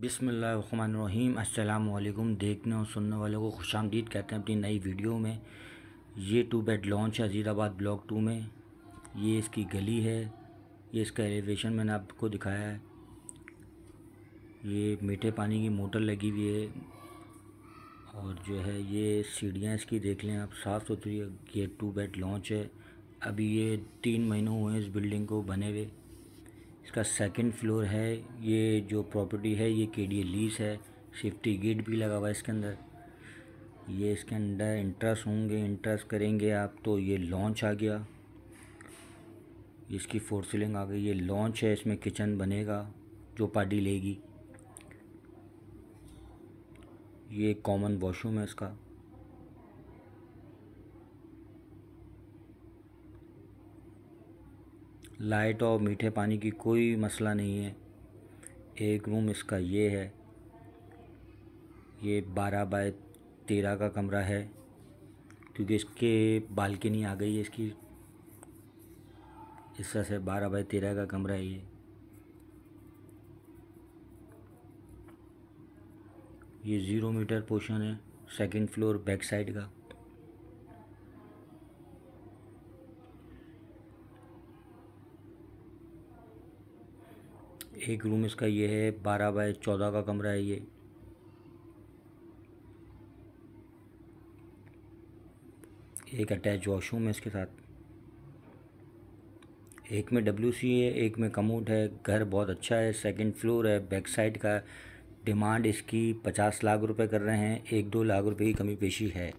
बिसमीम अल्लाम देखने और सुनने वालों को खुश आमदीद कहते हैं अपनी नई वीडियो में ये टू बेड लॉन्च है अज़ीराबाद ब्लॉक टू में ये इसकी गली है ये इसका एलिवेशन मैंने आपको दिखाया है ये मीठे पानी की मोटर लगी हुई है और जो है ये सीढ़ियाँ इसकी देख लें आप साफ़ सुथरी ये टू बेड लॉन्च है अभी ये तीन महीनों हुए हैं इस बिल्डिंग को बने हुए इसका सेकंड फ्लोर है ये जो प्रॉपर्टी है ये के डी लीज है सेफ्टी गेट भी लगा हुआ है इसके अंदर ये इसके अंदर इंटरेस्ट होंगे इंटरेस्ट करेंगे आप तो ये लॉन्च आ गया इसकी फोर सीलिंग आ गई ये लॉन्च है इसमें किचन बनेगा जो पार्टी लेगी ये कॉमन वॉशरूम है इसका लाइट और मीठे पानी की कोई मसला नहीं है एक रूम इसका ये है ये बारह बाय तेरह का कमरा है क्योंकि इसके बालकनी आ गई है इसकी इस तरह से बारह बाय तेरह का कमरा है ये ये ज़ीरो मीटर पोशन है सेकंड फ्लोर बैक साइड का एक रूम इसका ये है बारह बाय चौदह का कमरा है ये एक अटैच वॉशरूम है इसके साथ एक में डब्ल्यू है एक में कमोड है घर बहुत अच्छा है सेकंड फ्लोर है बैक साइड का डिमांड इसकी पचास लाख रुपए कर रहे हैं एक दो लाख रुपए की कमी पेशी है